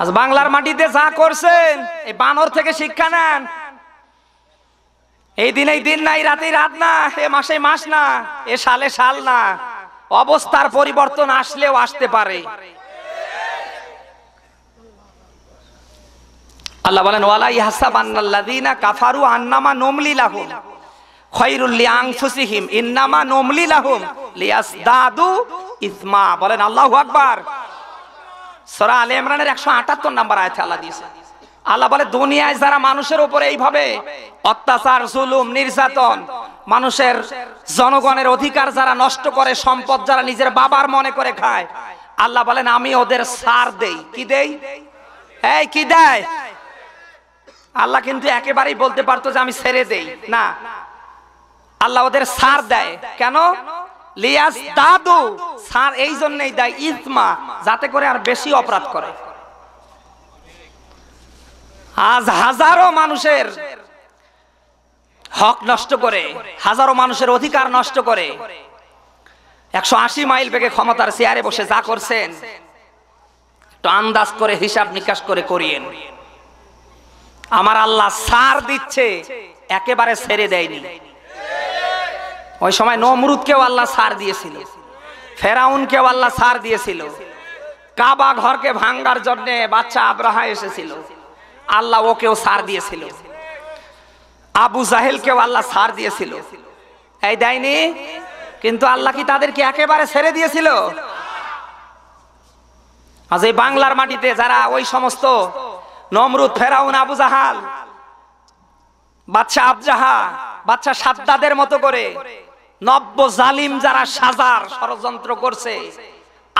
আজ বাংলার মাটিতে যা করছেন এই বানর থেকে শিক্ষা নেন এই দিনেই দিন এই রাতে রাত না এ মাসে মাস না এ সালে সাল না অবস্থার পরিবর্তন আসলেও আসতে পারে আল্লাহ বলেন ওয়ালা ইহাসা বান্নাল্লাযিনা কাফারু আন্নামা নমলি লাহুম ইন্নামা নমলি লাহুম ইসমা বলেন আল্লাহ আকবার সরা আলে ইমরানের একশো আটাত্তর নাম্বার আয়তে আল্লাহ দিয়েছে আল্লাহ বলে দুনিয়ায় যারা মানুষের উপরে এইভাবে অত্যাচার জুলুম নির্যাতন মানুষের জনগণের অধিকার যারা নষ্ট করে সম্পদ যারা নিজের বাবার মনে করে খায় আল্লাহ বলেন আমি ওদের সার দেই কি দেই এই কি দেয় আল্লাহ কিন্তু একেবারেই বলতে পারতো যে আমি ছেড়ে দেই না আল্লাহ ওদের সার দেয় কেন লিয়াস দাদু স্যার এই জন্যই দেয় ইসমা যাতে করে আর বেশি অপরাধ করে আজ হাজারো মানুষের হক নষ্ট করে হাজারো মানুষের অধিকার নষ্ট করে একশো আশি মাইল বেগে ক্ষমতার চেয়ারে বসে যা করছেন তো আন্দাজ করে হিসাব নিকাশ করে করিয়েন আমার আল্লাহ সার দিচ্ছে একেবারে ছেড়ে দেয়নি ওই সময় নমরুদকেও আল্লাহ সার দিয়েছিল ফেরাউনকেও আল্লাহ সার দিয়েছিল কাবা ঘরকে ভাঙ্গার জন্য বাচ্চা আব্রাহা এসেছিল আল্লাহ ওকেও সার দিয়েছিল আবু জাহেলকেও আল্লাহ সার দিয়েছিল এই দেয়নি কিন্তু আল্লাহ কি তাদেরকে একেবারে ছেড়ে দিয়েছিল আজ এই বাংলার মাটিতে যারা ওই সমস্ত নমরুদ ফেরাউন আবু জাহাল বাচ্চা আবজাহা বাচ্চা সাদ্দাদের মতো করে নব্য জালিম যারা সাজার ষড়যন্ত্র করছে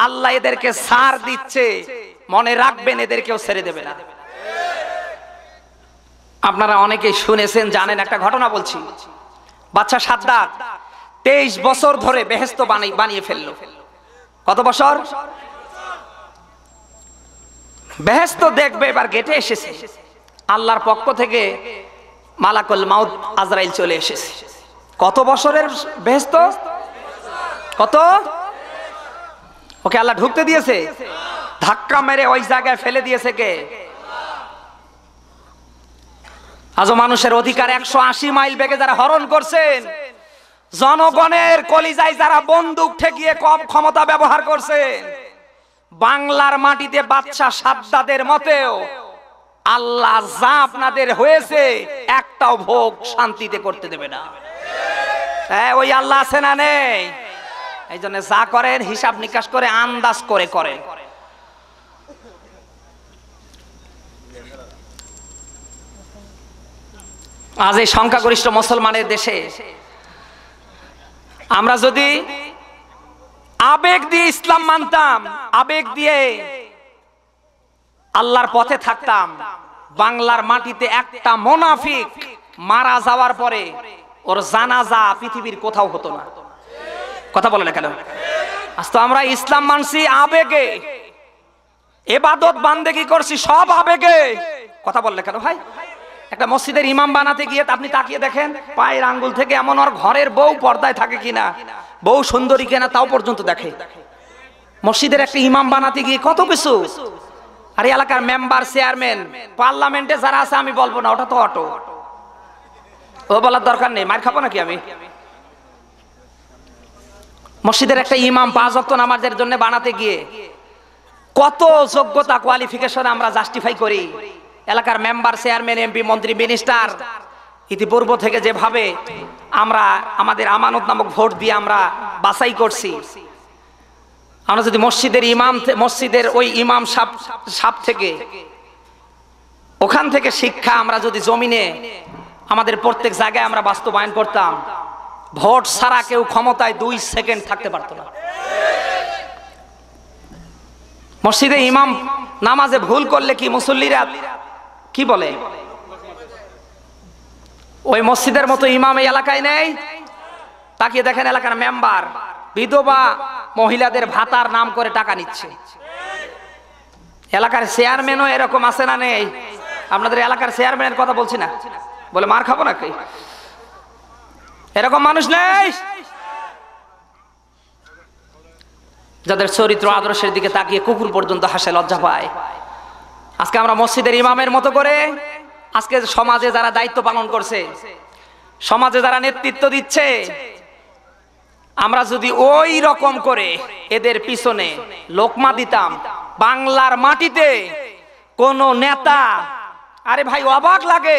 আল্লাহ এদেরকে সার দিচ্ছে মনে রাখবেন এদেরকেও ছেড়ে দেবে না আপনারা অনেকেই শুনেছেন জানেন একটা ঘটনা বলছি বাচ্চা সাদ্দাত তেইশ বছর ধরে বেহেস্ত বানিয়ে ফেললো কত বছর বেহেস্ত দেখবে এবার গেটে এসেছে আল্লাহর পক্ষ থেকে মালাকুল মাউদ আজরাইল চলে এসেছে কত বছরের বেহস্ত কত ওকে আল্লাহ ঢুকতে দিয়েছে ধাক্কা মেরে ওই জায়গায় ফেলে দিয়েছে কে আজও মানুষের অধিকার একশো আশি মাইল বেগে যারা হরণ করছেন জনগণের কলিজায় যারা বন্দুক ঠেকিয়ে কম ক্ষমতা ব্যবহার করছেন বাংলার মাটিতে বাচ্চা সাদ্দাদের মতেও আল্লাহ যা আপনাদের হয়েছে একটাও ভোগ শান্তিতে করতে দেবে না হ্যাঁ ওই আল্লাহ আছে না নেই এই জন্য যা করেন হিসাব নিকাশ করে আন্দাজ করে করে আজ এই সংখ্যাগরিষ্ঠ মুসলমানের দেশে আমরা যদি আবেগ দিয়ে ইসলাম মানতাম আবেগ দিয়ে আল্লাহর পথে থাকতাম বাংলার মাটিতে একটা মোনাফিক মারা যাওয়ার পরে ওর জানাজা পৃথিবীর কোথাও হতো না কথা বলে না কেন আজ তো আমরা ইসলাম মানছি আবেগে এবাদত বান্দেগি করছি সব আবেগে কথা বললে কেন ভাই একটা মসজিদের ইমাম বানাতে গিয়ে আপনি তাকিয়ে দেখেন পায়ের আঙ্গুল থেকে এমন ওর ঘরের বউ পর্দায় থাকে কিনা বউ সুন্দরী কিনা তাও পর্যন্ত দেখে মসজিদের একটা ইমাম বানাতে গিয়ে কত কিছু আর এলাকার মেম্বার চেয়ারম্যান পার্লামেন্টে যারা আছে আমি বলবো না ওটা তো অটো ও বলার দরকার নেই মার খাবো নাকি আমি মসজিদের একটা ইমাম পাঁচ অক্ত নামাজের জন্য বানাতে গিয়ে কত যোগ্যতা কোয়ালিফিকেশন আমরা জাস্টিফাই করি এলাকার মেম্বার চেয়ারম্যান এমপি মন্ত্রী মিনিস্টার ইতিপূর্ব থেকে যেভাবে আমরা আমাদের আমানত নামক ভোট দিয়ে আমরা বাছাই করছি আমরা যদি মসজিদের ইমাম মসজিদের ওই ইমাম সাপ সাপ থেকে ওখান থেকে শিক্ষা আমরা যদি জমিনে আমাদের প্রত্যেক জায়গায় আমরা বাস্তবায়ন করতাম ভোট ছাড়া কেউ ক্ষমতায় দুই সেকেন্ড থাকতে পারত না মসজিদে ইমাম নামাজে ভুল করলে কি মুসল্লিরা কি বলে ওই মসজিদের মতো ইমাম এই এলাকায় নেই তাকিয়ে দেখেন এলাকার মেম্বার বিধবা মহিলাদের ভাতার নাম করে টাকা নিচ্ছে এলাকার চেয়ারম্যানও এরকম আছে না নেই আপনাদের এলাকার চেয়ারম্যানের কথা বলছি না বলে মার খাবো নাকি এরকম মানুষ নেই যাদের চরিত্র আদর্শের দিকে তাকিয়ে কুকুর পর্যন্ত হাসে লজ্জা পায় আজকে আমরা মসজিদের ইমামের মতো করে আজকে সমাজে যারা দায়িত্ব পালন করছে সমাজে যারা নেতৃত্ব দিচ্ছে আমরা যদি ওই রকম করে এদের পিছনে লোকমা দিতাম বাংলার মাটিতে কোন নেতা আরে ভাই অবাক লাগে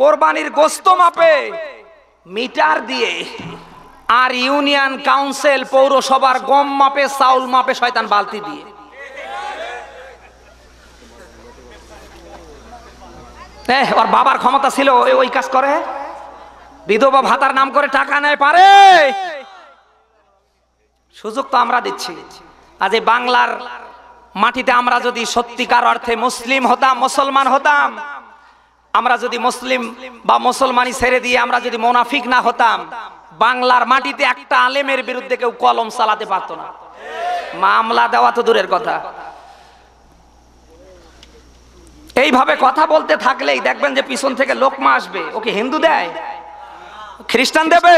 কোরবানির গোস্ত মাপে মিটার দিয়ে আর ইউনিয়ন কাউন্সিল পৌরসভার গম মাপে চাউল মাপে শয়তান বালতি দিয়ে ওর বাবার ক্ষমতা ছিল ওই কাজ করে বিধবা ভাতার নাম করে টাকা নেয় পারে সুযোগ তো আমরা দিচ্ছি আজ এই বাংলার মাটিতে আমরা যদি সত্যিকার অর্থে মুসলিম হতাম মুসলমান হতাম আমরা যদি মুসলিম বা মুসলমানি ছেড়ে দিয়ে আমরা যদি মোনাফিক না হতাম বাংলার মাটিতে একটা আলেমের বিরুদ্ধে কেউ কলম চালাতে পারতো না মামলা দেওয়া তো দূরের কথা এইভাবে কথা বলতে থাকলেই দেখবেন যে পিছন থেকে লোকমা আসবে ওকে হিন্দু দেয় খ্রিস্টান দেবে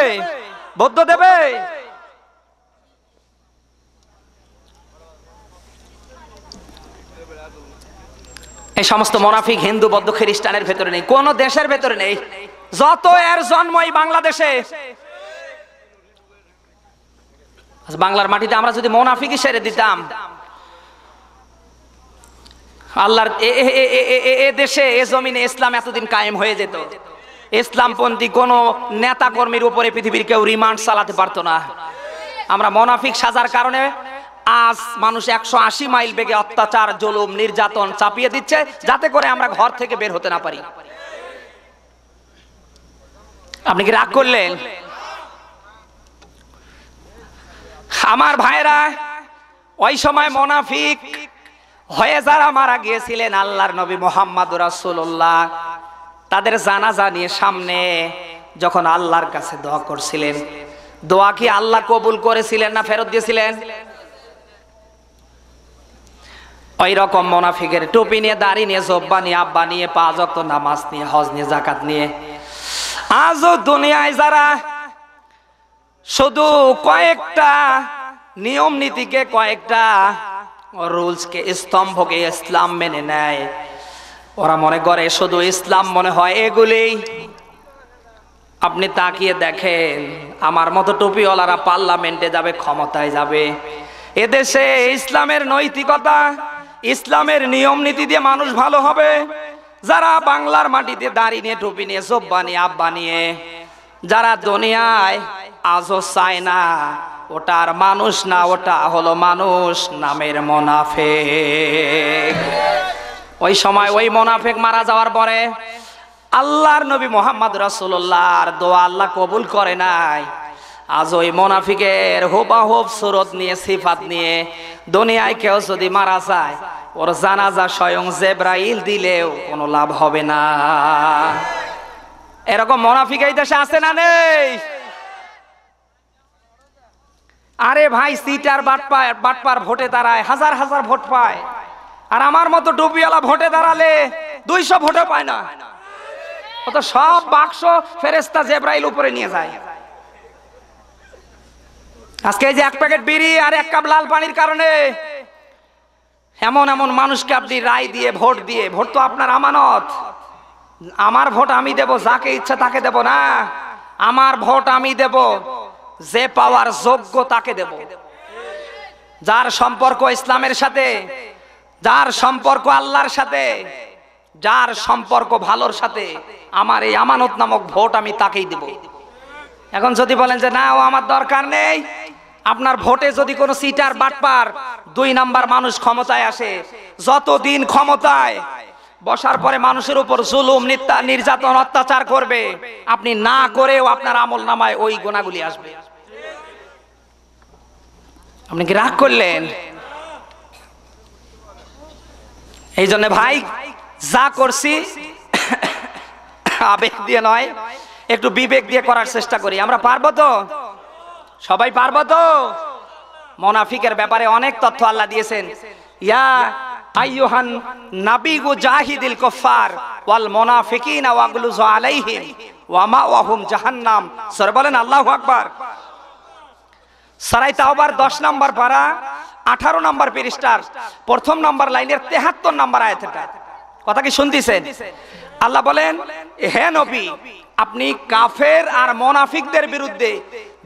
বৌদ্ধ দেবে এই সমস্ত মোনাফিক হিন্দু বৌদ্ধ খ্রিস্টানের ভেতরে নেই কোন দেশের ভেতরে নেই যত এর জন্ম এই বাংলাদেশে বাংলার মাটিতে আমরা যদি মোনাফিকই সেরে দিতাম আল্লাহর এ দেশে এ জমিনে ইসলাম এতদিন কায়েম হয়ে যেত ইসলামপন্থী কোনো নেতা কর্মীর উপরে পৃথিবীর কেউ রিমান্ড চালাতে পারতো না আমরা মোনাফিক সাজার কারণে আজ মানুষ একশো আশি মাইল বেগে অত্যাচার জলুম নির্যাতন চাপিয়ে দিচ্ছে যাতে করে আমরা ঘর থেকে বের হতে না পারি আপনি কি রাগ করলেন আমার ভাইরা ওই সময় মোনাফিক হয়ে যারা মারা গিয়েছিলেন আল্লাহর নবী মোহাম্মদ রাসুল্লাহ তাদের জানাজা নিয়ে সামনে যখন আল্লাহর কাছে দোয়া করছিলেন দোয়া কি আল্লাহ কবুল করেছিলেন না ফেরত দিয়েছিলেন ওই রকম মোনাফিকের টুপি নিয়ে দাড়ি নিয়ে জব্বা নিয়ে আব্বা নিয়ে পাঁচ অক্ত নামাজ নিয়ে হজ নিয়ে জাকাত নিয়ে আজও দুনিয়ায় যারা শুধু কয়েকটা নিয়ম নীতিকে কয়েকটা রুলসকে স্তম্ভকে ইসলাম মেনে নেয় ওরা মনে করে শুধু ইসলাম মনে হয় এগুলি আপনি তাকিয়ে দেখেন আমার মতো টুপিওয়ালারা পার্লামেন্টে যাবে ক্ষমতায় যাবে এদেশে ইসলামের নৈতিকতা ইসলামের নিয়ম নীতি দিয়ে মানুষ ভালো হবে যারা বাংলার মাটিতে দাঁড়িয়ে নিয়ে টুপি নিয়ে সব বানিয়ে আপ বানিয়ে যারা দুনিয়ায় আজও চায় না ওটার মানুষ না ওটা হলো মানুষ নামের মোনাফেক ওই সময় ওই মোনাফেক মারা যাওয়ার পরে আল্লাহর নবী মোহাম্মদ আর দোয়া আল্লাহ কবুল করে নাই আজ ওই মোনাফিকের হোপাহোপ সুরত নিয়ে সিফাত নিয়ে দুনিয়ায় কেউ যদি মারা যায় ওর জানাজা স্বয়ং জেব্রাইল দিলেও কোনো লাভ হবে না এরকম মোনাফিক এই দেশে আছে না নেই আরে ভাই সিটার বাট বাটপার ভোটে দাঁড়ায় হাজার হাজার ভোট পায় আর আমার মতো ডুবিওয়ালা ভোটে দাঁড়ালে দুইশো ভোটে পায় না ও তো সব বাক্স ফেরেস্তা জেব্রাইল উপরে নিয়ে যায় আজকে যে এক প্যাকেট বিড়ি আর এক কাপ লাল পানির কারণে এমন এমন মানুষকে আপনি রায় দিয়ে ভোট দিয়ে ভোট তো আপনার আমানত আমার ভোট আমি দেব যাকে ইচ্ছা তাকে দেব না আমার ভোট আমি দেব যে পাওয়ার যোগ্য তাকে দেব যার সম্পর্ক ইসলামের সাথে যার সম্পর্ক আল্লাহর সাথে যার সম্পর্ক ভালোর সাথে আমার এই আমানত নামক ভোট আমি তাকেই দেব এখন যদি বলেন যে না ও আমার দরকার নেই আপনার ভোটে যদি কোনো সিটার বাটপার দুই নাম্বার মানুষ ক্ষমতায় আসে যত দিন ক্ষমতায় বসার পরে মানুষের উপর জুলুম নিত্যা নির্যাতন অত্যাচার করবে আপনি না করেও আপনার আমল নামায় ওই গোনাগুলি আসবে আপনি কি রাগ করলেন এই জন্য ভাই যা করছি আবেগ দিয়ে নয় একটু বিবেক দিয়ে করার চেষ্টা করি আমরা পারব তো সবাই পারব তো মোনাফিকের ব্যাপারে অনেক তথ্য আল্লাহ দিয়েছেন ইয়া আইয়ুহান নাবিগু জাহিদিল কুফফার ওয়াল মুনাফিকিনা ওয়াগলুজু আলাইহিম ওয়া মাওয়াহুম জাহান্নাম সর বলেন আল্লাহু আকবার সরাই তাওবার 10 নম্বর পারা 18 নম্বর পৃষ্ঠার প্রথম নাম্বার লাইনের 73 নম্বর আয়াতটা কথা কি শুনতিছেন আল্লাহ বলেন হে নবী আপনি কাফের আর মোনাফিকদের বিরুদ্ধে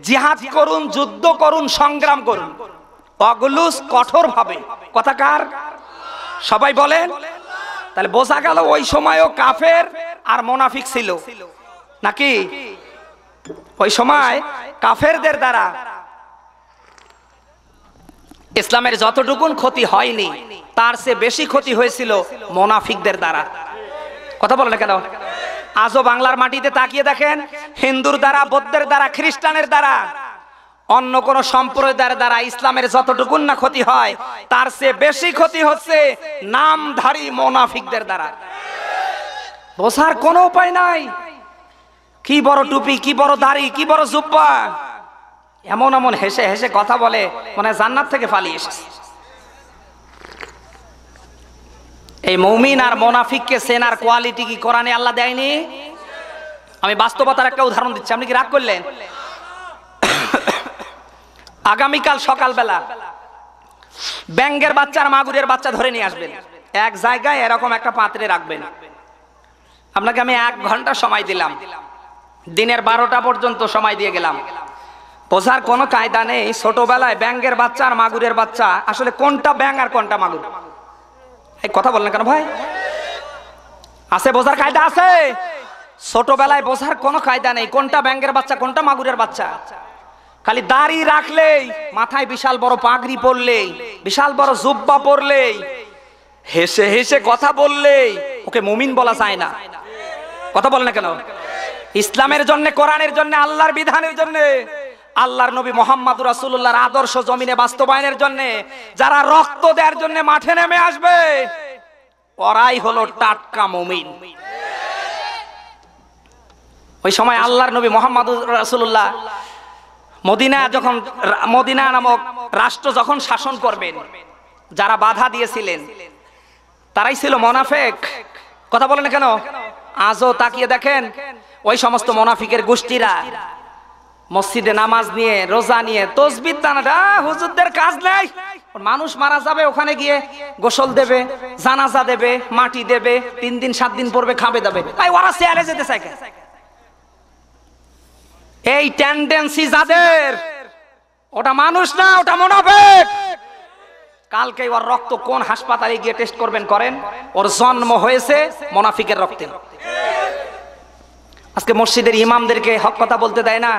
জিহাদ করুন যুদ্ধ করুন সংগ্রাম করুন অগলুস কঠোর ভাবে কথাকার সবাই বলেন তাহলে বোঝা গেল ওই সময়ও কাফের আর মোনাফিক ছিল নাকি ওই সময় কাফেরদের দ্বারা ইসলামের যতটুকুন ক্ষতি হয়নি তার সে বেশি ক্ষতি হয়েছিল মোনাফিকদের দ্বারা কথা বলেন কেন আজও বাংলার মাটিতে তাকিয়ে দেখেন হিন্দুর দ্বারা বৌদ্ধের দ্বারা খ্রিস্টানের দ্বারা অন্য কোন সম্প্রদায়ের দ্বারা ইসলামের যতটুকুন না ক্ষতি হয় তার চেয়ে বেশি ক্ষতি হচ্ছে নামধারী মোনাফিকদের দ্বারা বোঝার কোনো উপায় নাই কি বড় টুপি কি বড় দাড়ি কি বড় জুব্বা এমন এমন হেসে হেসে কথা বলে মনে জান্নাত থেকে পালিয়ে এসেছে এই মৌমিন আর মোনাফিককে সেনার কোয়ালিটি কি কোরআনে আল্লাহ দেয়নি আমি বাস্তবতার একটা উদাহরণ দিচ্ছি আপনি কি রাগ করলেন আগামীকাল সকালবেলা ব্যাঙ্গের বাচ্চা আর মাগুরের বাচ্চা ধরে নিয়ে আসবেন এক জায়গায় এরকম একটা পাত্রে রাখবেন আপনাকে আমি এক ঘন্টা সময় দিলাম দিনের বারোটা পর্যন্ত সময় দিয়ে গেলাম বোঝার কোনো কায়দা নেই ছোটবেলায় ব্যাঙ্গের বাচ্চা আর মাগুরের বাচ্চা আসলে কোনটা ব্যাং আর কোনটা মাগুর এই কথা বললেন কেন ভাই আছে বোঝার কায়দা আছে ছোটবেলায় বোঝার কোনো কায়দা নেই কোনটা ব্যাঙ্গের বাচ্চা কোনটা মাগুরের বাচ্চা খালি দাড়ি রাখলেই মাথায় বিশাল বড় পাগড়ি পরলেই বিশাল বড় জুব্বা পরলেই হেসে হেসে কথা বললেই ওকে মুমিন বলা যায় না কথা বলে না কেন ইসলামের জন্য কোরআনের জন্য আল্লাহর বিধানের জন্য আল্লাহর নবী মোহাম্মদ রাসুল্লাহর আদর্শ জমিনে বাস্তবায়নের জন্য যারা রক্ত দেওয়ার জন্য মাঠে নেমে আসবে ওরাই হলো টাটকা মমিন ওই সময় আল্লাহর নবী মোহাম্মদ রাসুল্লাহ মদিনা যখন মদিনা নামক রাষ্ট্র যখন শাসন করবেন যারা বাধা দিয়েছিলেন তারাই ছিল মোনাফেক কথা বলেন কেন আজও তাকিয়ে দেখেন ওই সমস্ত মোনাফিকের গোষ্ঠীরা মসজিদে নামাজ নিয়ে রোজা নিয়ে তসবির দানাটা হুজুরদের কাজ নেই মানুষ মারা যাবে ওখানে গিয়ে গোসল দেবে জানাজা দেবে মাটি দেবে তিন দিন সাত দিন পরবে খাবে দেবে তাই ওরা শেয়ারে যেতে চাই এই টেন্ডেন্সি যাদের ওটা মানুষ না ওটা মোনাফেক কালকে ওর রক্ত কোন হাসপাতালে গিয়ে টেস্ট করবেন করেন ওর জন্ম হয়েছে মোনাফিকের রক্তে আজকে মসজিদের ইমামদেরকে হক কথা বলতে দেয় না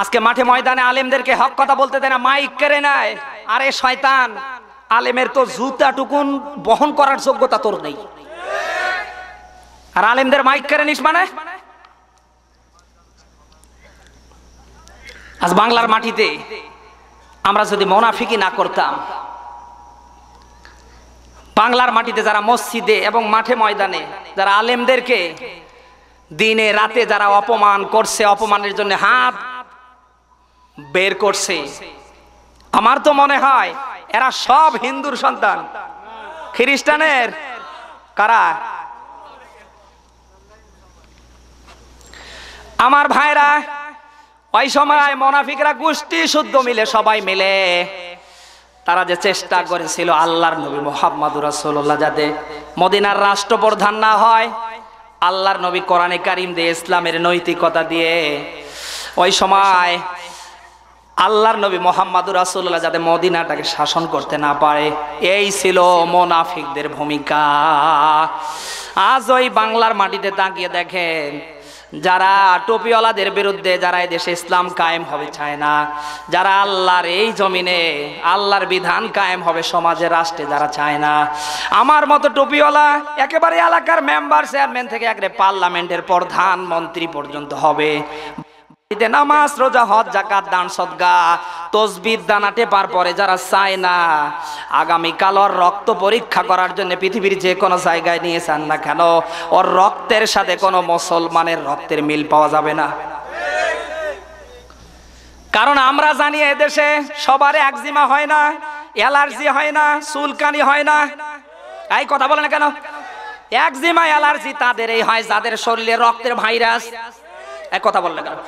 আজকে মাঠে ময়দানে আলেমদেরকে হক কথা বলতে দেয় না মাইক কেড়ে নেয় আরে শয়তান আলেমের তো জুতাটুকুন বহন করার যোগ্যতা তোর নেই আর আলেমদের মাইক কেড়ে নিস মানে আজ বাংলার মাটিতে আমরা যদি মোনাফিকি না করতাম বাংলার মাটিতে যারা মসজিদে এবং মাঠে ময়দানে যারা আলেমদেরকে দিনে রাতে যারা অপমান করছে অপমানের জন্য হাত বের করছে আমার তো মনে হয় এরা সব হিন্দুর সন্তান খ্রিস্টানের কারা আমার ভাইরা ওই সময় মনাফিকরা গোষ্ঠী শুদ্ধ মিলে সবাই মিলে তারা যে চেষ্টা করেছিল আল্লাহর নবী মোহাম্মদ রাসূলুল্লাহ যাতে মদিনার রাষ্ট্রপ্রধান না হয় আল্লাহর নবী কোরআনে কারিম দিয়ে ইসলামের নৈতিকতা দিয়ে ওই সময় আল্লাহর নবী মোহাম্মদ রাসুল্লাহ যাতে মদিনাটাকে শাসন করতে না পারে এই ছিল মোনাফিকদের ভূমিকা আজ ওই বাংলার মাটিতে তাকিয়ে দেখেন যারা টোপিওয়ালাদের বিরুদ্ধে যারা দেশে ইসলাম কায়েম হবে চায় না যারা আল্লাহর এই জমিনে আল্লাহর বিধান কায়েম হবে সমাজে রাষ্ট্রে যারা চায় না আমার মতো টোপিওয়ালা একেবারে এলাকার মেম্বার চেয়ারম্যান থেকে একরে পার্লামেন্টের প্রধানমন্ত্রী পর্যন্ত হবে এতে নামাজ রোজা হজ জাকাত দান সদগা তসবির দানাটে পার পরে যারা চায় না আগামী কাল ওর রক্ত পরীক্ষা করার জন্য পৃথিবীর যে কোনো জায়গায় নিয়ে চান না কেন ওর রক্তের সাথে কোনো মুসলমানের রক্তের মিল পাওয়া যাবে না কারণ আমরা জানি এদেশে সবার একজিমা হয় না অ্যালার্জি হয় না চুলকানি হয় না এই কথা বলে না কেন একজিমা অ্যালার্জি তাদেরই হয় যাদের শরীরে রক্তের ভাইরাস এক কথা বললে কেন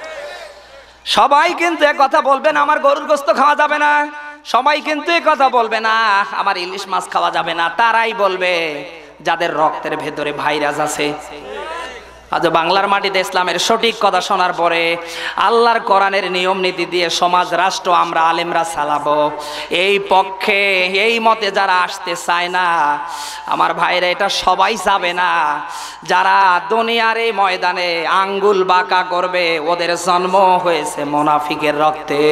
সবাই কিন্তু এক কথা বলবেন আমার গরুর গোস্ত খাওয়া যাবে না সবাই কিন্তু এ কথা বলবে না আমার ইলিশ মাছ খাওয়া যাবে না তারাই বলবে যাদের রক্তের ভেতরে ভাইরাস আছে আজ বাংলার মাটিতে ইসলামের সঠিক কথা শোনার পরে আল্লাহর কোরআনের নিয়ম নীতি দিয়ে সমাজ রাষ্ট্র আমরা আলেমরা চালাবো এই পক্ষে এই মতে যারা আসতে চায় না আমার ভাইরা এটা সবাই যাবে না যারা দুনিয়ার এই ময়দানে আঙ্গুল বাঁকা করবে ওদের জন্ম হয়েছে মোনাফিকের রক্তে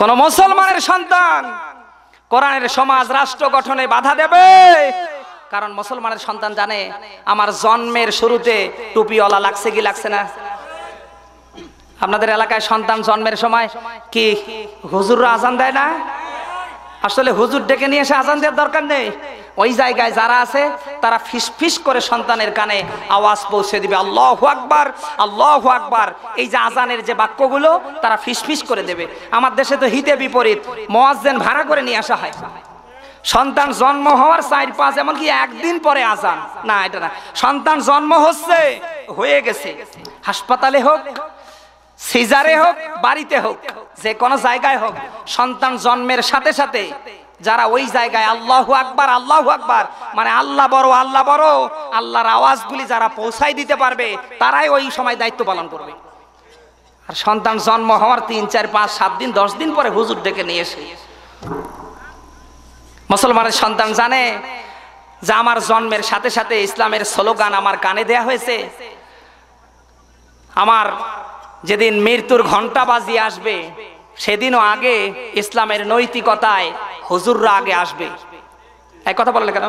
কোন মুসলমানের সন্তান কোরআনের সমাজ রাষ্ট্র গঠনে বাধা দেবে কারণ মুসলমানের সন্তান জানে আমার জন্মের শুরুতে টুপিওয়ালা লাগছে কি লাগছে না আপনাদের এলাকায় সন্তান জন্মের সময় কি হুজুররা আজান দেয় না আসলে হুজুর ডেকে নিয়ে এসে আজান দেওয়ার দরকার নেই ওই জায়গায় যারা আছে তারা ফিস ফিস করে সন্তানের কানে আওয়াজ পৌঁছে দিবে আল্লাহ আকবার আল্লাহ আকবার এই যে আজানের যে বাক্যগুলো তারা ফিস ফিস করে দেবে আমার দেশে তো হিতে বিপরীত মোয়াজ্জেন ভাড়া করে নিয়ে আসা হয় সন্তান জন্ম হওয়ার চার পাঁচ এমনকি একদিন পরে আজান না এটা না সন্তান জন্ম হচ্ছে হয়ে গেছে হাসপাতালে হোক সিজারে হোক বাড়িতে হোক যে কোনো জায়গায় হোক সন্তান জন্মের সাথে সাথে যারা ওই জায়গায় আল্লাহ আকবার আল্লাহ আকবার মানে আল্লাহ বড় আল্লাহ বড় আল্লাহর আওয়াজগুলি যারা পৌঁছাই দিতে পারবে তারাই ওই সময় দায়িত্ব পালন করবে আর সন্তান জন্ম হওয়ার তিন চার পাঁচ সাত দিন দশ দিন পরে হুজুর ডেকে নিয়ে এসে মুসলমানের সন্তান জানে যে আমার জন্মের সাথে সাথে ইসলামের স্লোগান আমার কানে দেয়া হয়েছে আমার যেদিন মৃত্যুর ঘন্টা বাজি আসবে সেদিনও আগে ইসলামের নৈতিকতায় হুজুররা আগে আসবে এক কথা বললে কেন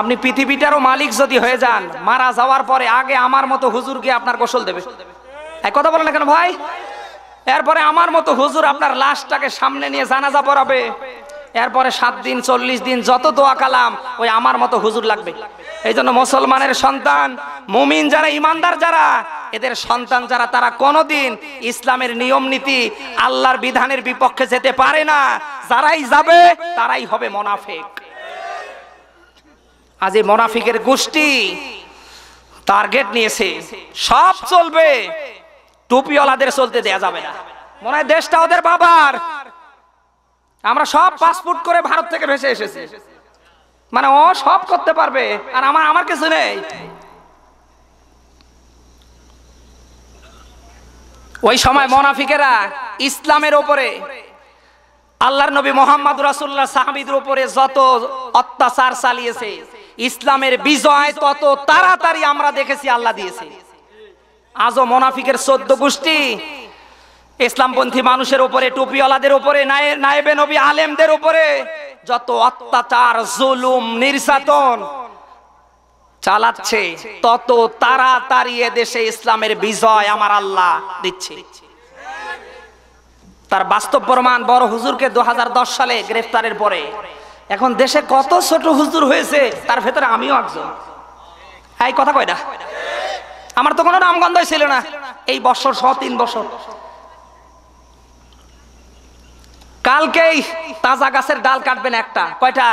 আপনি পৃথিবীটারও মালিক যদি হয়ে যান মারা যাওয়ার পরে আগে আমার মতো হুজুরকে আপনার গোসল দেবে এক কথা বলেন কেন ভাই এরপরে আমার মতো হুজুর আপনার লাশটাকে সামনে নিয়ে জানাজা পড়াবে এরপরে সাত দিন চল্লিশ দিন যত দোয়া কালাম ওই আমার মতো হুজুর লাগবে এই জন্য মুসলমানের সন্তান মুমিন যারা ইমানদার যারা এদের সন্তান যারা তারা কোনোদিন ইসলামের নিয়ম নীতি আল্লাহর বিধানের বিপক্ষে যেতে পারে না যারাই যাবে তারাই হবে মোনাফেক আজ এই মোনাফিকের গোষ্ঠী টার্গেট নিয়েছে সব চলবে টুপিওয়ালাদের চলতে দেয়া যাবে না মনে হয় দেশটা ওদের বাবার আমরা সব পাসপোর্ট করে ভারত থেকে ভেসে এসেছি মানে ও সব করতে পারবে আর আমার আমার কিছু নেই ওই সময় মোনাফিকেরা ইসলামের ওপরে আল্লাহর নবী মোহাম্মদ রাসুল্লাহ সাহাবিদের উপরে যত অত্যাচার চালিয়েছে ইসলামের বিজয় তত তাড়াতাড়ি আমরা দেখেছি আল্লাহ দিয়েছে আজও মোনাফিকের চোদ্দ গোষ্ঠী ইসলামপন্থী মানুষের উপরে টুপিওয়ালাদের উপরে নায়েবে নবী আলেমদের উপরে যত অত্যাচার জুলুম নির্যাতন চালাচ্ছে তত তাড়াতাড়ি দেশে ইসলামের বিজয় আমার আল্লাহ দিচ্ছে তার বাস্তব প্রমাণ বড় হুজুরকে দু সালে গ্রেফতারের পরে এখন দেশে কত ছোট হুজুর হয়েছে তার ভেতরে আমিও একজন এই কথা কয়না আমার তো কোনো নামগন্ধই ছিল না এই বছর শ তিন বছর কালকেই তাজা গাছের ডাল কাটবেন একটা কয়টা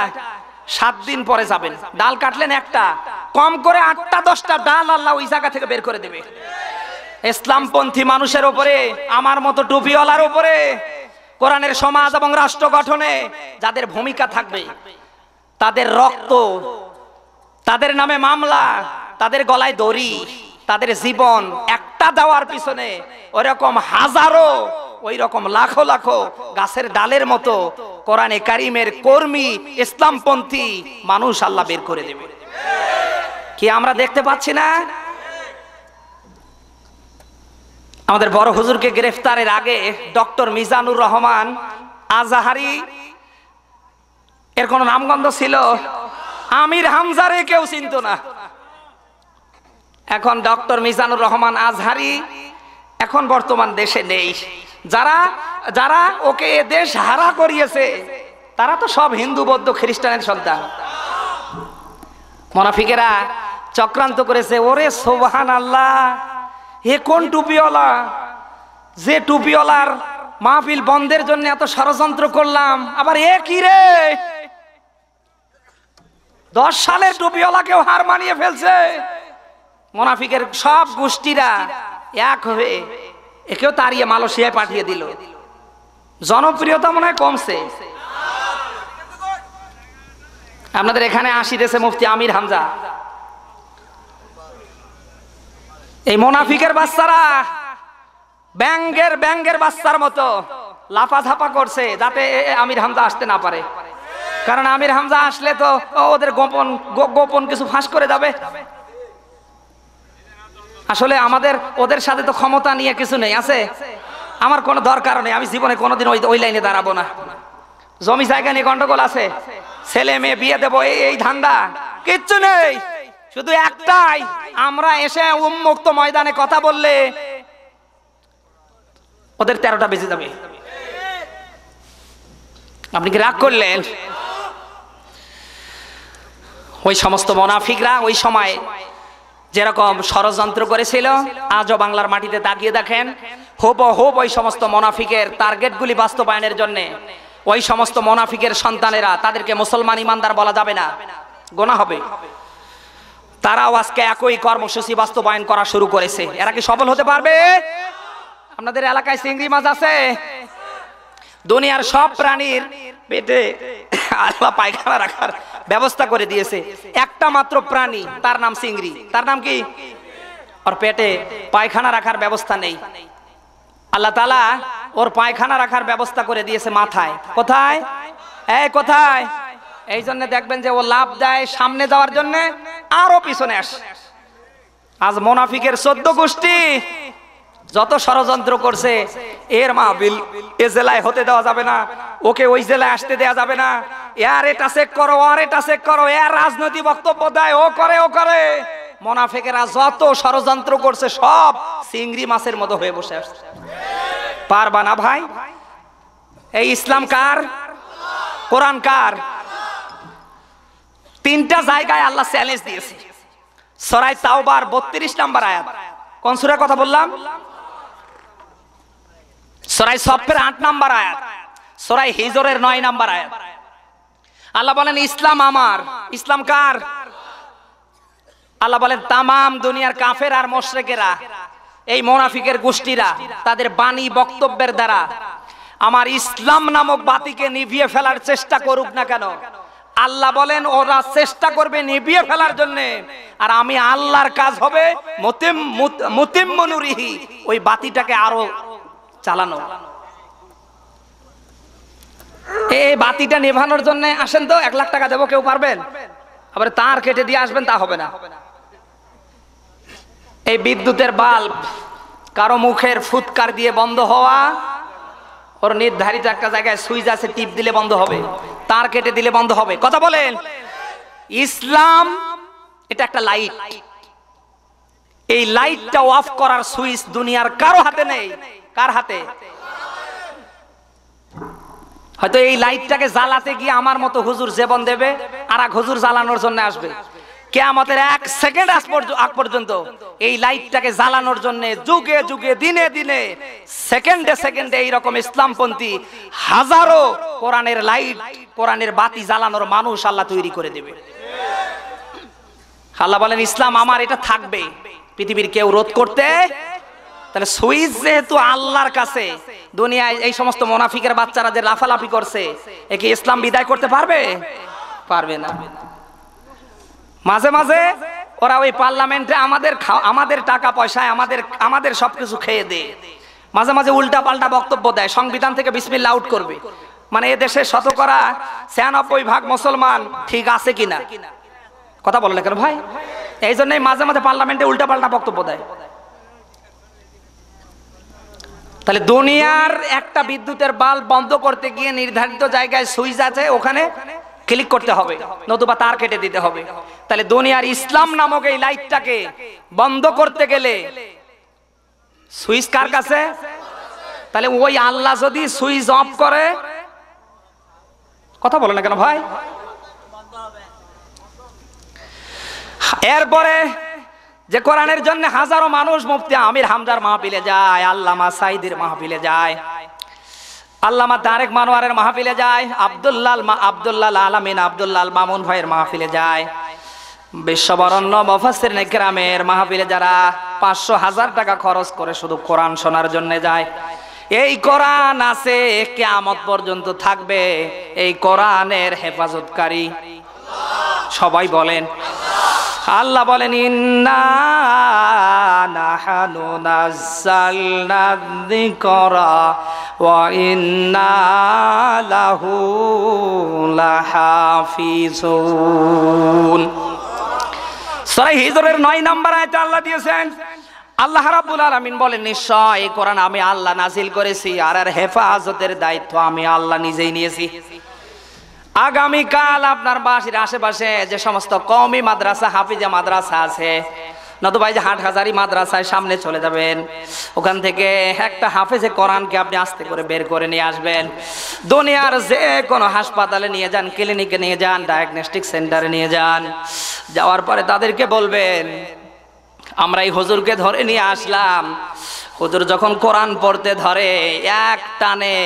সাত দিন পরে যাবেন ডাল কাটলেন একটা কম করে আটটা দশটা ডাল আল্লাহ ওই জায়গা থেকে বের করে দেবে ইসলামপন্থী মানুষের ওপরে আমার মতো টুপিওয়ালার ওপরে কোরআনের সমাজ এবং রাষ্ট্র গঠনে যাদের ভূমিকা থাকবে তাদের রক্ত তাদের নামে মামলা তাদের গলায় দড়ি তাদের জীবন একটা দেওয়ার পিছনে ওরকম হাজারো ওই রকম লাখো লাখো গাছের ডালের মতো কোরআনে কারিমের কর্মী ইসলামপন্থী মানুষ আল্লাহ বের করে দেবে কি আমরা দেখতে পাচ্ছি না আমাদের বড় হুজুরকে গ্রেফতারের আগে ডক্টর মিজানুর রহমান আজাহারি এর কোন নামগন্ধ ছিল আমির হামজারে কেউ চিনত না এখন ডক্টর মিজানুর রহমান আজহারি এখন বর্তমান দেশে নেই যারা যারা ওকে এ দেশ হারা করিয়েছে তারা তো সব হিন্দু বৌদ্ধ খ্রিস্টানের সন্তান মনাফিকেরা চক্রান্ত করেছে ওরে সোহান আল্লাহ এ কোন টুপিওয়ালা যে টুপিওয়ালার মাহফিল বন্ধের জন্য এত ষড়যন্ত্র করলাম আবার এ কি রে দশ সালের টুপিওলাকেও হার মানিয়ে ফেলছে মোনাফিকের সব গোষ্ঠীরা এক হয়ে একেও তাড়িয়ে মালয়েশিয়ায় পাঠিয়ে দিল জনপ্রিয়তা মনে হয় কমছে আপনাদের এখানে আসিতেছে মুফতি আমির হামজা এই মোনাফিকের বাচ্চারা ব্যাঙ্গের ব্যাঙ্গের বাচ্চার মতো লাফা লাফাঝাপা করছে যাতে আমির হামজা আসতে না পারে কারণ আমির হামজা আসলে তো ওদের গোপন গোপন কিছু ফাঁস করে যাবে আসলে আমাদের ওদের সাথে তো ক্ষমতা নিয়ে কিছু নেই আছে আমার কোনো দরকার নেই আমি জীবনে কোনোদিন ওই ওই লাইনে দাঁড়াবো না জমি জায়গা নিয়ে গন্ডগোল আছে ছেলে মেয়ে বিয়ে দেবো এই এই ধান্দা কিচ্ছু নেই শুধু একটাই আমরা এসে উন্মুক্ত ময়দানে কথা বললে ওদের তেরোটা বেজে যাবে আপনি কি রাগ করলেন ওই সমস্ত মনাফিকরা ওই সময় যেরকম ষড়যন্ত্র করেছিল আজও বাংলার মাটিতে তাকিয়ে দেখেন হোব হোব ওই সমস্ত মোনাফিকের টার্গেটগুলি বাস্তবায়নের জন্যে ওই সমস্ত মোনাফিকের সন্তানেরা তাদেরকে মুসলমান ইমানদার বলা যাবে না গোনা হবে তারাও আজকে একই কর্মসূচি বাস্তবায়ন করা শুরু করেছে এরা কি সফল হতে পারবে আপনাদের এলাকায় চিংড়ি মাছ আছে দুনিয়ার সব প্রাণীর পেটে আল্লাহ পায়খানা রাখার ব্যবস্থা করে দিয়েছে একটা মাত্র প্রাণী তার নাম সিংড়ি তার নাম কি ওর পেটে পায়খানা রাখার ব্যবস্থা নেই আল্লাহ তালা ওর পায়খানা রাখার ব্যবস্থা করে দিয়েছে মাথায় কোথায় এ কোথায় এই জন্য দেখবেন যে ও লাভ দেয় সামনে যাওয়ার জন্য আরো পিছনে আসে আজ মোনাফিকের চোদ্দ গোষ্ঠী যত ষড়যন্ত্র করছে এর বিল এ জেলায় হতে দেওয়া যাবে না ওকে ওই জেলায় আসতে দেওয়া যাবে না এর এটা চেক করো আর এটা চেক করো এর রাজনৈতিক বক্তব্য দেয় ও করে ও করে মোনাফেকেরা যত ষড়যন্ত্র করছে সব চিংড়ি মাছের মতো হয়ে বসে আসছে পারবা না ভাই এই ইসলাম কার কোরআন কার তিনটা জায়গায় আল্লাহ চ্যালেঞ্জ দিয়েছে সরাই তাওবার বত্রিশ নাম্বার আয়াত কনসুরের কথা বললাম সরাই সফের আট নাম্বার আয়াত সরাই হিজরের নয় নাম্বার আয়াত আল্লাহ বলেন ইসলাম আমার ইসলাম কার আল্লাহ বলেন তামাম দুনিয়ার কাফের আর মোশরেকেরা এই মোনাফিকের গোষ্ঠীরা তাদের বাণী বক্তব্যের দ্বারা আমার ইসলাম নামক বাতিকে নিভিয়ে ফেলার চেষ্টা করুক না কেন আল্লাহ বলেন ওরা চেষ্টা করবে নিভিয়ে ফেলার জন্য আর আমি আল্লাহর কাজ হবে মুতিম মুতিম মনুরিহি ওই বাতিটাকে আরো চালানো এই বাতিটা নেভানোর জন্য আসেন তো এক লাখ টাকা দেবো কেউ পারবেন আবার তার কেটে দিয়ে আসবেন তা হবে না এই বিদ্যুতের বাল্ব কারো মুখের ফুৎকার দিয়ে বন্ধ হওয়া ওর নির্ধারিত একটা জায়গায় সুইচ আছে টিপ দিলে বন্ধ হবে তার কেটে দিলে বন্ধ হবে কথা বলেন ইসলাম এটা একটা লাইট এই লাইটটা অফ করার সুইচ দুনিয়ার কারো হাতে নেই কার হাতে হয়তো এই লাইটটাকে জ্বালাতে গিয়ে আমার মতো হুজুর জীবন দেবে আর এক হুজুর জ্বালানোর জন্য আসবে কেয়ামতের এক সেকেন্ড আগ পর্যন্ত এই লাইটটাকে জ্বালানোর জন্য যুগে যুগে দিনে দিনে সেকেন্ডে সেকেন্ডে এইরকম ইসলামপন্থী হাজারো কোরআনের লাইট কোরআনের বাতি জ্বালানোর মানুষ আল্লাহ তৈরি করে দেবে আল্লাহ বলেন ইসলাম আমার এটা থাকবে পৃথিবীর কেউ রোধ করতে তাহলে সুইচ যেহেতু আল্লাহর কাছে দুনিয়ায় এই সমস্ত মোনাফিকের বাচ্চারা যে লাফালাফি করছে একে ইসলাম বিদায় করতে পারবে পারবে না মাঝে মাঝে ওরা ওই পার্লামেন্টে আমাদের আমাদের টাকা পয়সায় আমাদের আমাদের সবকিছু খেয়ে দেয় মাঝে মাঝে উল্টা পাল্টা বক্তব্য দেয় সংবিধান থেকে বিসমিল্লা আউট করবে মানে এদেশে শতকরা ছিয়ানব্বই ভাগ মুসলমান ঠিক আছে কিনা কথা বললে কেন ভাই এই জন্যই মাঝে মাঝে পার্লামেন্টে উল্টা পাল্টা বক্তব্য দেয় তাহলে দুনিয়ার একটা বিদ্যুতের বাল্ব বন্ধ করতে গিয়ে নির্ধারিত জায়গায় সুইচ আছে ওখানে ক্লিক করতে হবে নতুবা তার কেটে দিতে হবে তাহলে দুনিয়ার ইসলাম নামক এই লাইটটাকে বন্ধ করতে গেলে সুইচ কার কাছে তাহলে ওই আল্লাহ যদি সুইচ অফ করে কথা বলে না কেন ভাই এরপরে যে কোরআনের জন্য হাজারো মানুষ মুফতি আমির হামদার মাহফিলে যায় আল্লামা সাইদের মাহফিলে যায় আল্লামা তারেক মানোয়ারের মাহফিলে যায় মা আব্দুল্লাহ আলামিন আবদুল্লাল মামুন ভাইয়ের মাহফিলে যায় বিশ্ববরণ্য মফাসির নেকরামের মাহফিলে যারা পাঁচশো হাজার টাকা খরচ করে শুধু কোরআন শোনার জন্য যায় এই কোরআন আছে কেয়ামত পর্যন্ত থাকবে এই কোরআনের হেফাজতকারী সবাই বলেন আল্লাহ বলেন করা লাহু লাহাফিজুন সরাই হিজরের নয় নম্বর আয়তে আল্লাহ দিয়েছেন আল্লাহ রাব্বুল আলামিন বলেন নিশ্চয় কোরআন আমি আল্লাহ নাজিল করেছি আর আর হেফাজতের দায়িত্ব আমি আল্লাহ নিজেই নিয়েছি আগামীকাল আপনার বাসির আশেপাশে যে সমস্ত কমি মাদ্রাসা হাফিজা মাদ্রাসা আছে নতুবা যে হাট হাজারি মাদ্রাসায় সামনে চলে যাবেন ওখান থেকে একটা হাফেজে কোরআনকে আপনি আস্তে করে বের করে নিয়ে আসবেন দুনিয়ার যে কোনো হাসপাতালে নিয়ে যান ক্লিনিকে নিয়ে যান ডায়াগনস্টিক সেন্টারে নিয়ে যান যাওয়ার পরে তাদেরকে বলবেন আমরা এই হজুরকে ধরে নিয়ে আসলাম হজুর যখন কোরআন পড়তে ধরে এক টানে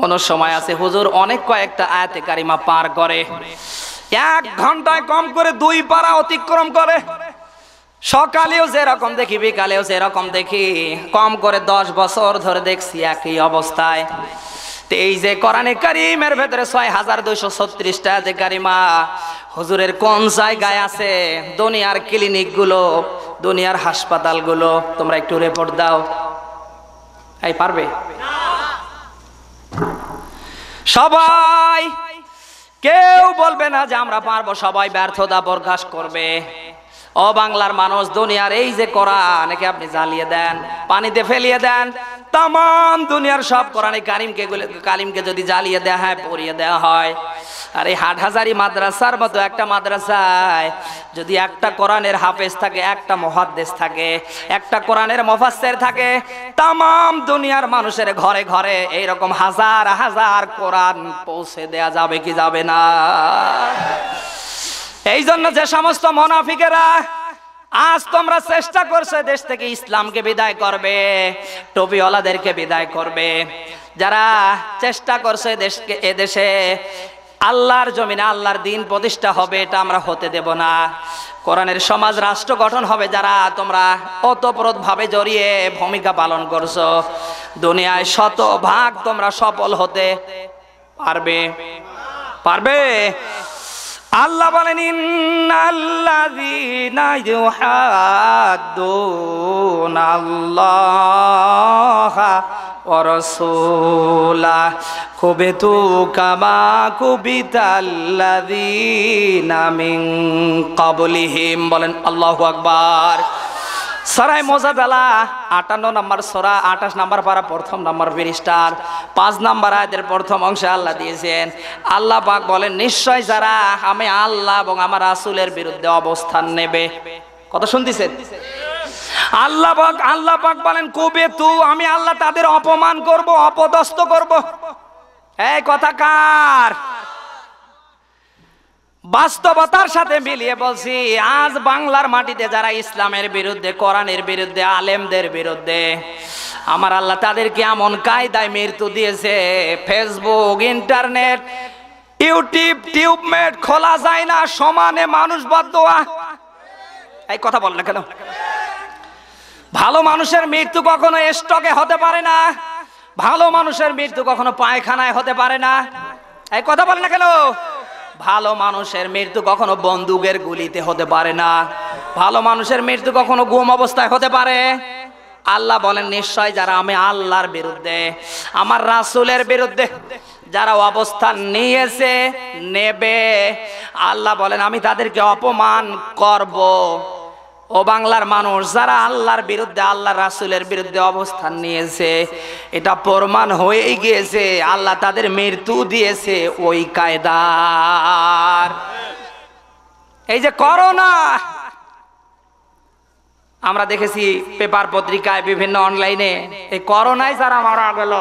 কোনো সময় আছে হুজুর অনেক কয়েকটা আয়াতে কারিমা পার করে এক ঘন্টায় কম করে দুই পারা অতিক্রম করে সকালেও যেরকম দেখি বিকালেও যেরকম দেখি কম করে দশ বছর ধরে দেখছি একই অবস্থায় এই যে কোরআনে কারিমের ভেতরে ছয় হাজার দুইশো ছত্রিশটা যে কারিমা হুজুরের কোন জায়গায় আছে দুনিয়ার ক্লিনিকগুলো দুনিয়ার হাসপাতালগুলো তোমরা একটু রেপোর্ট দাও এই পারবে সবাই কেউ বলবে না যে আমরা পারবো সবাই ব্যর্থতা প্রকাশ করবে ও বাংলার মানুষ দুনিয়ার এই যে কোরআন একে আপনি জ্বালিয়ে দেন পানিতে ফেলিয়ে দেন তাম দুনিয়ার সব কোরআনে কারিমকে কালিমকে যদি জ্বালিয়ে দেওয়া হয় পড়িয়ে দেওয়া হয় আর এই হাট হাজারি মাদ্রাসার মতো একটা মাদ্রাসায় যদি একটা কোরআনের হাফেজ থাকে একটা মহাদ্দেশ থাকে একটা কোরআনের মফাসের থাকে তাম দুনিয়ার মানুষের ঘরে ঘরে এইরকম হাজার হাজার কোরআন পৌঁছে দেয়া যাবে কি যাবে না এই জন্য যে সমস্ত মনাফিকেরা আজ তোমরা চেষ্টা করছো দেশ থেকে ইসলামকে বিদায় করবে টপিওয়ালাদেরকে বিদায় করবে যারা চেষ্টা করছে দেশকে এদেশে আল্লাহর জমিনে আল্লাহর দিন প্রতিষ্ঠা হবে এটা আমরা হতে দেব না কোরআনের সমাজ রাষ্ট্র গঠন হবে যারা তোমরা অতপ্রতভাবে জড়িয়ে ভূমিকা পালন করছো দুনিয়ায় শত ভাগ তোমরা সফল হতে পারবে পারবে আল্লাহ বলেন ইন্নাল্লাযীনা ইউহাদ্দুনা আল্লাহ কামা কুবিতাল্লাযীনা কবলি ক্বাবলিহিম বলেন আল্লাহ আকবার সরাই মজা বেলা আটান্ন নম্বর সরা আঠাশ নম্বর পারা প্রথম নম্বর বিরিস্টার পাঁচ নম্বর এদের প্রথম অংশে আল্লাহ দিয়েছেন আল্লাহ পাক বলেন নিশ্চয় যারা আমি আল্লাহ এবং আমার আসুলের বিরুদ্ধে অবস্থান নেবে কথা শুনতেছেন আল্লাহ পাক আল্লাহ পাক বলেন কবে তু আমি আল্লাহ তাদের অপমান করব অপদস্থ করব এই কথা কার বাস্তবতার সাথে মিলিয়ে বলছি আজ বাংলার মাটিতে যারা ইসলামের বিরুদ্ধে কোরআনের বিরুদ্ধে আলেমদের বিরুদ্ধে আমার আল্লাহ তাদেরকে এমন কায়দায় মৃত্যু দিয়েছে ফেসবুক ইন্টারনেট ইউটিউব টিউবমেট খোলা যায় না সমানে মানুষ বদোয়া এই কথা বললে না কেন ভালো মানুষের মৃত্যু কখনো স্টকে হতে পারে না ভালো মানুষের মৃত্যু কখনো পায়খানায় হতে পারে না এই কথা বল না কেন ভালো মানুষের মৃত্যু কখনো বন্দুকের গুলিতে হতে পারে না ভালো মানুষের মৃত্যু কখনো গুম অবস্থায় হতে পারে আল্লাহ বলেন নিশ্চয় যারা আমি আল্লাহর বিরুদ্ধে আমার রাসুলের বিরুদ্ধে যারা অবস্থান নিয়েছে নেবে আল্লাহ বলেন আমি তাদেরকে অপমান করব ও বাংলার মানুষ যারা আল্লাহর বিরুদ্ধে আল্লাহ রাসুলের বিরুদ্ধে অবস্থান নিয়েছে এটা প্রমাণ হয়েই গিয়েছে আল্লাহ তাদের মৃত্যু দিয়েছে ওই কায়দার এই যে করোনা আমরা দেখেছি পেপার পত্রিকায় বিভিন্ন অনলাইনে এই করোনায় যারা মারা গেল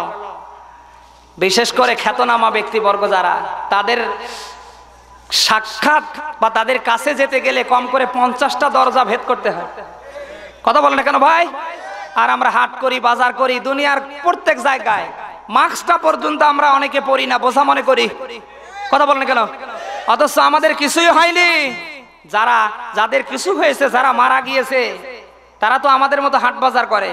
বিশেষ করে খ্যাতনামা ব্যক্তিবর্গ যারা তাদের সাক্ষাৎ বা তাদের কাছে যেতে গেলে কম করে পঞ্চাশটা দরজা ভেদ করতে হয় কথা বলে না কেন ভাই আর আমরা হাট করি বাজার করি দুনিয়ার প্রত্যেক জায়গায় মাস্কটা পর্যন্ত আমরা অনেকে পড়ি না বোঝা মনে করি কথা বলেন কেন অথচ আমাদের কিছুই হয়নি যারা যাদের কিছু হয়েছে যারা মারা গিয়েছে তারা তো আমাদের মতো হাট বাজার করে